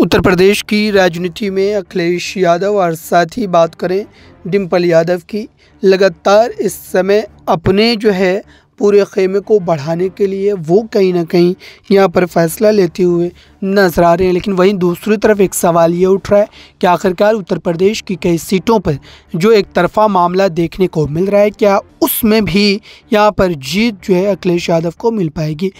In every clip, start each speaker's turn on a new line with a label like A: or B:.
A: उत्तर प्रदेश की राजनीति में अखिलेश यादव और साथ ही बात करें डिम्पल यादव की लगातार इस समय अपने जो है पूरे खेमे को बढ़ाने के लिए वो कहीं ना कहीं यहाँ पर फैसला लेते हुए नजर आ रहे हैं लेकिन वहीं दूसरी तरफ एक सवाल ये उठ रहा है कि आखिरकार उत्तर प्रदेश की कई सीटों पर जो एक तरफा मामला देखने को मिल रहा है क्या उसमें भी यहाँ पर जीत जो है अखिलेश यादव को मिल पाएगी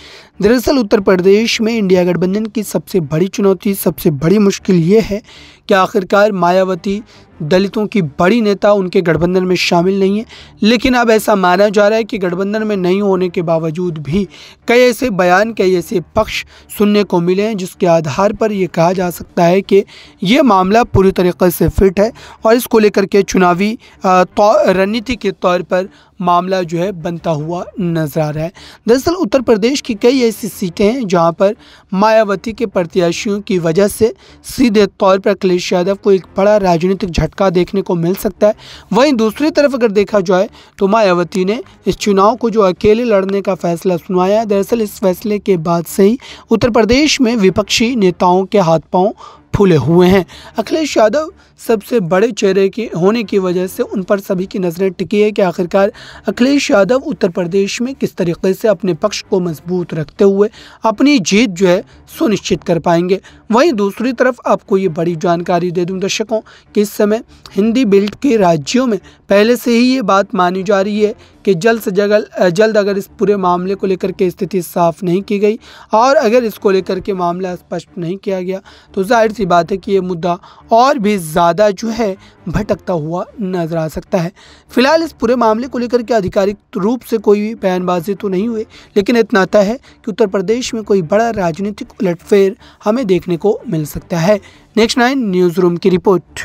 A: दरअसल उत्तर प्रदेश में इंडिया गठबंधन की सबसे बड़ी चुनौती सबसे बड़ी मुश्किल ये है कि आखिरकार मायावती दलितों की बड़ी नेता उनके गठबंधन में शामिल नहीं है लेकिन अब ऐसा माना जा रहा है कि गठबंधन में नहीं होने के बावजूद भी कई ऐसे बयान कई ऐसे पक्ष सुनने को मिले हैं जिस जिसके आधार पर यह कहा जा सकता है कि ये मामला पूरी तरीके से फिट है और इसको लेकर के चुनावी रणनीति के तौर पर मामला जो है बनता हुआ नजर आ रहा है दरअसल उत्तर प्रदेश की कई ऐसी सीटें हैं जहां पर मायावती के प्रत्याशियों की वजह से सीधे तौर पर अखिलेश यादव को एक बड़ा राजनीतिक झटका देखने को मिल सकता है वहीं दूसरी तरफ अगर देखा जाए तो मायावती ने इस चुनाव को जो अकेले लड़ने का फैसला सुनाया दरअसल इस फैसले के बाद से ही उत्तर प्रदेश में विपक्ष विपक्षी नेताओं के हाथ पांव फूले हुए हैं अखिलेश यादव सबसे बड़े चेहरे के होने की वजह से उन पर सभी की नज़रें टिकी है कि आखिरकार अखिलेश यादव उत्तर प्रदेश में किस तरीके से अपने पक्ष को मजबूत रखते हुए अपनी जीत जो है सुनिश्चित कर पाएंगे वहीं दूसरी तरफ आपको ये बड़ी जानकारी दे दूं दर्शकों कि इस समय हिंदी बेल्ट के राज्यों में पहले से ही ये बात मानी जा रही है कि जल्द से जगल जल्द अगर इस पूरे मामले को लेकर के स्थिति साफ नहीं की गई और अगर इसको लेकर के मामला स्पष्ट नहीं किया गया तो जाहिर सी बात है कि ये मुद्दा और भी ज़्यादा जो है भटकता हुआ नजर आ सकता है फिलहाल इस पूरे मामले को लेकर के आधिकारिक रूप से कोई बयानबाजी तो नहीं हुए लेकिन इतना आता है कि उत्तर प्रदेश में कोई बड़ा राजनीतिक उलटफेर हमें देखने को मिल सकता है नेक्स्ट नाइन न्यूज़ रूम की रिपोर्ट